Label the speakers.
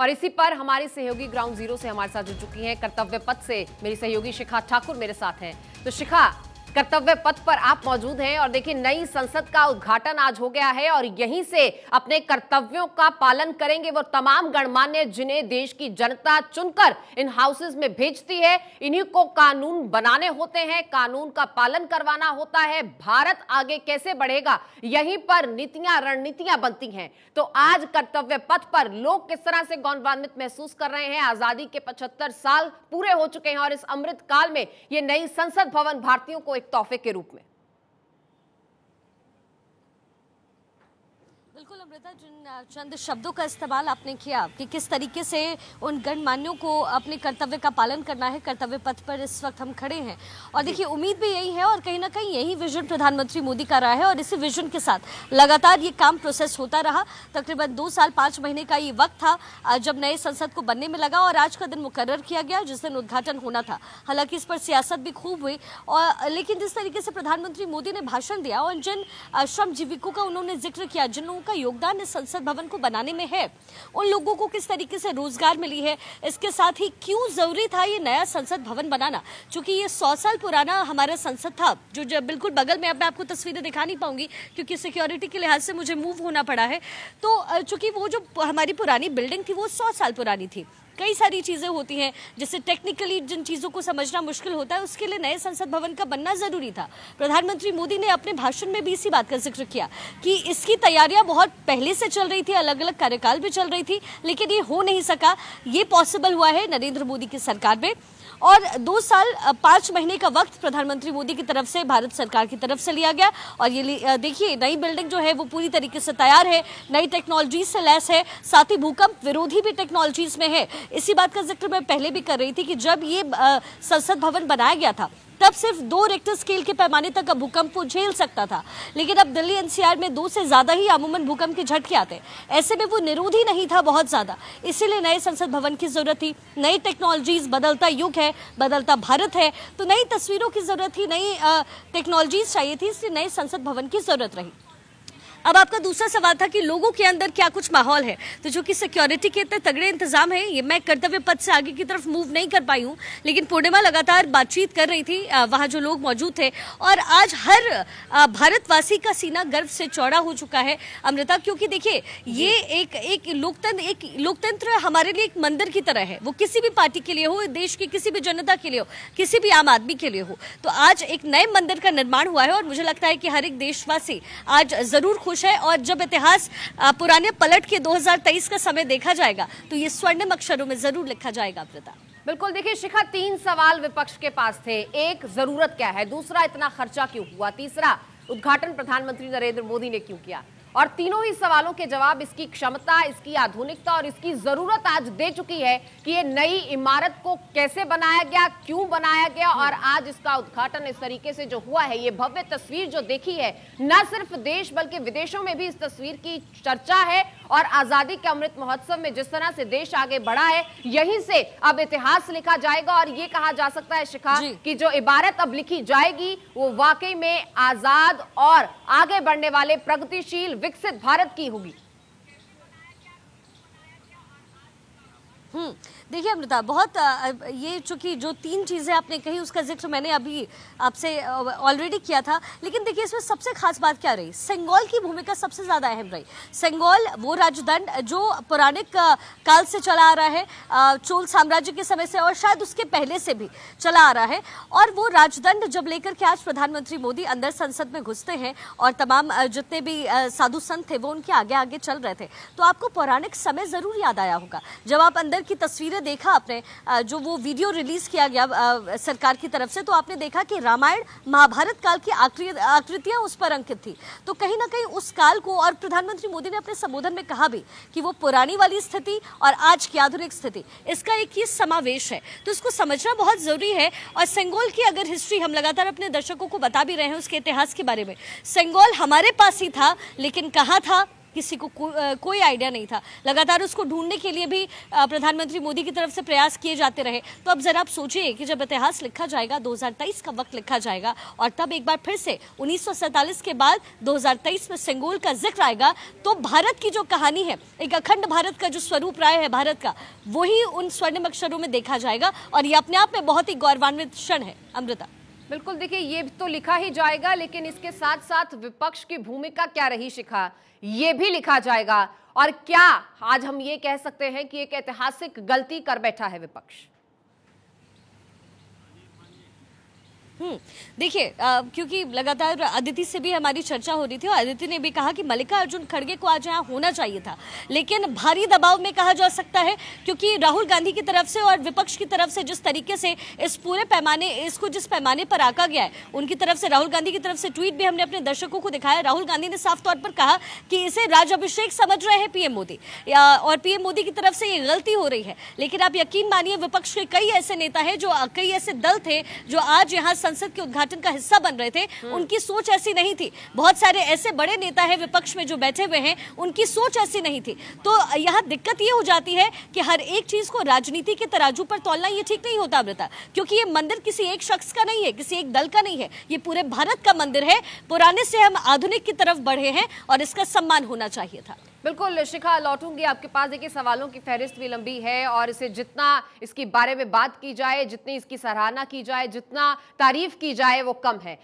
Speaker 1: और इसी पर हमारी सहयोगी ग्राउंड जीरो से हमारे साथ जुड़ चुकी हैं कर्तव्य पथ से मेरी सहयोगी शिखा ठाकुर मेरे साथ हैं तो शिखा कर्तव्य पथ पर आप मौजूद हैं और देखिए नई संसद का उद्घाटन आज हो गया है और यहीं से अपने कर्तव्यों का पालन करेंगे वो तमाम गणमान्य जिन्हें देश की जनता चुनकर इन हाउसेज में भेजती है इन्हीं को कानून बनाने होते हैं कानून का पालन करवाना होता है भारत आगे कैसे बढ़ेगा यहीं पर नीतियां रणनीतियां बनती हैं तो आज कर्तव्य पथ पर लोग किस तरह से गौरवान्वित महसूस कर रहे हैं आजादी के पचहत्तर साल पूरे हो चुके हैं और इस अमृत काल में ये नई संसद भवन भारतीयों को एक तोहफे के रूप में
Speaker 2: बिल्कुल अमृता जिन चंद
Speaker 1: शब्दों का इस्तेमाल आपने
Speaker 2: किया कि किस तरीके से उन गणमान्यों को अपने कर्तव्य का पालन करना है कर्तव्य पथ पर इस वक्त हम खड़े हैं और देखिए उम्मीद भी यही है और कहीं ना कहीं यही विजन प्रधानमंत्री मोदी का रहा है और इसी विजन के साथ लगातार ये काम प्रोसेस होता रहा तकरीबन दो साल पाँच महीने का ये वक्त था जब नए संसद को बनने में लगा और आज का दिन मुकर्र किया गया जिस दिन उद्घाटन होना था हालांकि इस पर सियासत भी खूब हुई और लेकिन जिस तरीके से प्रधानमंत्री मोदी ने भाषण दिया और जिन श्रमजीविकों का उन्होंने जिक्र किया जिन लोगों उनका योगदान इस संसद भवन को बनाने में है उन लोगों को किस तरीके से रोजगार मिली है इसके साथ ही क्यों जरूरी था ये नया संसद भवन बनाना क्योंकि ये सौ साल पुराना हमारा संसद था जो जब बिल्कुल बगल में अब मैं आपको तस्वीरें दिखा नहीं पाऊंगी क्योंकि सिक्योरिटी के लिहाज से मुझे मूव होना पड़ा है तो चूंकि वो जो हमारी पुरानी बिल्डिंग थी वो सौ साल पुरानी थी कई सारी चीज़ें होती हैं जैसे टेक्निकली जिन चीज़ों को समझना मुश्किल होता है उसके लिए नए संसद भवन का बनना ज़रूरी था प्रधानमंत्री मोदी ने अपने भाषण में भी इसी बात का जिक्र किया कि इसकी तैयारियां बहुत पहले से चल रही थी अलग अलग कार्यकाल भी चल रही थी लेकिन ये हो नहीं सका ये पॉसिबल हुआ है नरेंद्र मोदी की सरकार में और दो साल पाँच महीने का वक्त प्रधानमंत्री मोदी की तरफ से भारत सरकार की तरफ से लिया गया और ये देखिए नई बिल्डिंग जो है वो पूरी तरीके से तैयार है नई टेक्नोलॉजी से लैस है साथ ही भूकंप विरोधी भी टेक्नोलॉजीज में है इसी बात का जिक्र मैं पहले भी कर रही थी कि जब ये संसद भवन बनाया गया था तब सिर्फ दो रेक्टर स्केल के पैमाने तक का भूकंप झेल सकता था लेकिन अब दिल्ली एनसीआर में दो से ज्यादा ही अमूमन भूकंप के झटके आते ऐसे में वो निरोधी नहीं था बहुत ज्यादा इसीलिए नए संसद भवन की जरूरत थी नई टेक्नोलॉजीज बदलता युग है बदलता भारत है तो नई तस्वीरों की जरूरत थी नई टेक्नोलॉजीज चाहिए थी इसलिए नए संसद भवन की जरूरत रही अब आपका दूसरा सवाल था कि लोगों के अंदर क्या कुछ माहौल है तो जो कि सिक्योरिटी के इतने तगड़े इंतजाम है ये मैं कर्तव्य पद से आगे की तरफ मूव नहीं कर पाई हूँ लेकिन पूर्णिमा लगातार बातचीत कर रही थी वहाँ जो लोग मौजूद थे और आज हर भारतवासी का सीना गर्व से चौड़ा हो चुका है अमृता क्योंकि देखिए ये एक एक लोकतंत्र एक लोकतंत्र हमारे लिए एक मंदिर की तरह है वो किसी भी पार्टी के लिए हो देश की किसी भी जनता के लिए हो किसी भी आम आदमी के लिए हो तो आज एक नए मंदिर का निर्माण हुआ है और मुझे लगता है कि हर एक देशवासी आज जरूर खुश खुश है और जब इतिहास पुराने पलट के 2023 का समय देखा जाएगा तो ये स्वर्णिम अक्षरों में जरूर लिखा जाएगा प्रता
Speaker 1: बिल्कुल देखिए शिखा तीन सवाल विपक्ष के पास थे एक जरूरत क्या है दूसरा इतना खर्चा क्यों हुआ तीसरा उद्घाटन प्रधानमंत्री नरेंद्र मोदी ने क्यों किया और तीनों ही सवालों के जवाब इसकी क्षमता इसकी आधुनिकता और इसकी जरूरत आज दे चुकी है कि ये नई इमारत को कैसे बनाया गया क्यों बनाया गया और आज इसका उद्घाटन इस तरीके से जो हुआ है ये भव्य तस्वीर जो देखी है न सिर्फ देश बल्कि विदेशों में भी इस तस्वीर की चर्चा है और आजादी के अमृत महोत्सव में जिस तरह से देश आगे बढ़ा है यहीं से अब इतिहास लिखा जाएगा और ये कहा जा सकता है शिखा कि जो इबारत अब लिखी जाएगी वो वाकई में आजाद और आगे बढ़ने वाले प्रगतिशील विकसित भारत की होगी
Speaker 2: हम्म देखिए अमृता बहुत ये चूंकि जो तीन चीज़ें आपने कही उसका जिक्र मैंने अभी आपसे ऑलरेडी किया था लेकिन देखिए इसमें सबसे खास बात क्या रही सेंगोल की भूमिका सबसे ज़्यादा अहम रही सेंगोल वो राजदंड जो पौराणिक काल से चला आ रहा है चोल साम्राज्य के समय से और शायद उसके पहले से भी चला आ रहा है और वो राजदंड जब लेकर के आज प्रधानमंत्री मोदी अंदर संसद में घुसते हैं और तमाम जितने भी साधु संत थे वो उनके आगे आगे चल रहे थे तो आपको पौराणिक समय ज़रूर याद आया होगा जब आप अंदर की तस्वीरें देखा आपने जो वो वीडियो रिलीज किया गया सरकार की तरफ से तो आपने देखा कि रामायण महाभारत काल की आकृतियां उस पर अंकित थी तो कहीं ना कहीं उस काल को और प्रधानमंत्री मोदी ने अपने संबोधन में कहा भी कि वो पुरानी वाली स्थिति और आज की आधुनिक स्थिति इसका एक ही समावेश है तो इसको समझना बहुत जरूरी है और सेंगोल की अगर हिस्ट्री हम लगातार अपने दर्शकों को बता भी रहे हैं उसके इतिहास के बारे में सेंगोल हमारे पास ही था लेकिन कहाँ था किसी को को कोई आइडिया नहीं था लगातार उसको ढूंढने के लिए भी प्रधानमंत्री मोदी की तरफ से प्रयास किए जाते रहे तो अब जरा आप सोचिए कि जब इतिहास लिखा जाएगा 2023 का वक्त लिखा जाएगा और तब एक बार फिर से उन्नीस के बाद 2023 में सेंगोल का जिक्र आएगा तो भारत की जो कहानी है एक अखंड भारत का जो स्वरूप राय है भारत का वही उन स्वर्णिम अक्षरों में देखा जाएगा और ये अपने आप में बहुत ही गौरवान्वित
Speaker 1: क्षण है अमृता बिल्कुल देखिए ये तो लिखा ही जाएगा लेकिन इसके साथ साथ विपक्ष की भूमिका क्या रही शिखा ये भी लिखा जाएगा और क्या आज हम ये कह सकते हैं कि एक ऐतिहासिक गलती कर बैठा है विपक्ष
Speaker 2: हम्म। देखिए क्योंकि लगातार अदिति से भी हमारी चर्चा हो रही थी और अदिति ने भी कहा कि मल्लिका अर्जुन खड़गे को आज यहाँ होना चाहिए था लेकिन भारी दबाव में कहा जा सकता है क्योंकि राहुल गांधी की तरफ से और विपक्ष की तरफ से जिस तरीके से इस पूरे पैमाने इसको जिस पैमाने पर आका गया है उनकी तरफ से राहुल गांधी की तरफ से ट्वीट भी हमने अपने दर्शकों को दिखाया राहुल गांधी ने साफ तौर पर कहा कि इसे राज अभिषेक समझ रहे हैं पीएम मोदी और पीएम मोदी की तरफ से ये गलती हो रही है लेकिन आप यकीन मानिए विपक्ष के कई ऐसे नेता है जो कई ऐसे दल थे जो आज यहाँ संसद के उद्घाटन का हिस्सा बन रहे थे उनकी सोच ऐसी नहीं थी बहुत सारे ऐसे बड़े नेता है विपक्ष में जो बैठे हुए हैं उनकी सोच ऐसी नहीं थी तो यहाँ दिक्कत ये हो जाती है कि हर एक चीज को राजनीति के तराजू पर तोलना ये ठीक नहीं होता अमृता क्योंकि ये मंदिर किसी एक शख्स का नहीं है किसी एक दल का नहीं है ये पूरे भारत का मंदिर है पुराने से हम आधुनिक की
Speaker 1: तरफ बढ़े हैं और इसका सम्मान होना चाहिए था बिल्कुल शिखा लौटूंगी आपके पास देखिए सवालों की फहरिस्त भी लंबी है और इसे जितना इसके बारे में बात की जाए जितनी इसकी सराहना की जाए जितना तारीफ की जाए वो कम है